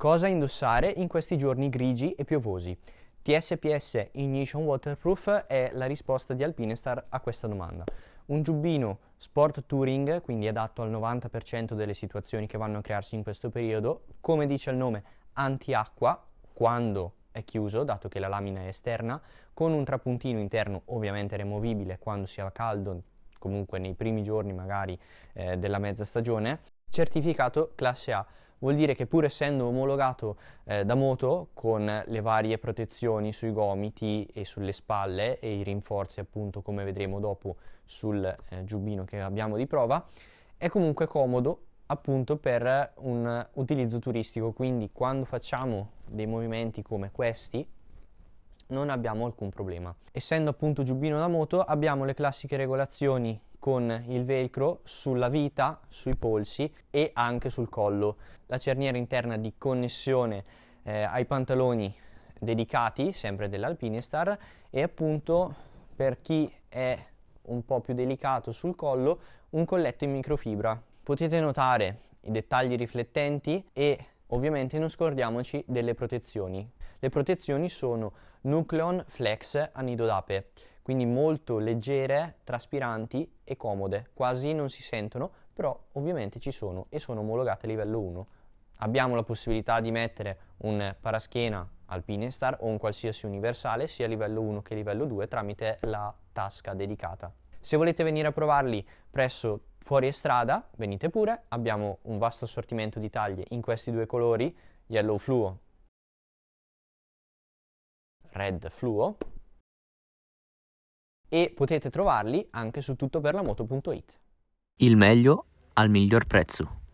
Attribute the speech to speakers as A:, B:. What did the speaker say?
A: Cosa indossare in questi giorni grigi e piovosi? TSPS Ignition Waterproof è la risposta di Alpinestar a questa domanda. Un giubbino sport touring, quindi adatto al 90% delle situazioni che vanno a crearsi in questo periodo, come dice il nome, antiacqua, quando è chiuso, dato che la lamina è esterna, con un trapuntino interno ovviamente removibile quando sia caldo, comunque nei primi giorni magari eh, della mezza stagione, certificato classe A vuol dire che pur essendo omologato eh, da moto con le varie protezioni sui gomiti e sulle spalle e i rinforzi appunto come vedremo dopo sul eh, giubbino che abbiamo di prova, è comunque comodo appunto per un utilizzo turistico, quindi quando facciamo dei movimenti come questi non abbiamo alcun problema. Essendo appunto giubbino da moto abbiamo le classiche regolazioni con il velcro sulla vita, sui polsi e anche sul collo. La cerniera interna di connessione eh, ai pantaloni dedicati, sempre dell'Alpinestar, e appunto per chi è un po' più delicato sul collo, un colletto in microfibra. Potete notare i dettagli riflettenti e ovviamente non scordiamoci delle protezioni. Le protezioni sono Nucleon Flex Anidodape, quindi molto leggere, traspiranti e comode, quasi non si sentono, però ovviamente ci sono e sono omologate a livello 1. Abbiamo la possibilità di mettere un paraschena Alpine Star o un qualsiasi universale sia a livello 1 che a livello 2 tramite la tasca dedicata. Se volete venire a provarli presso fuori strada, venite pure, abbiamo un vasto assortimento di taglie in questi due colori, yellow fluo, red fluo, e potete trovarli anche su tuttoperlamoto.it. Il meglio al miglior prezzo.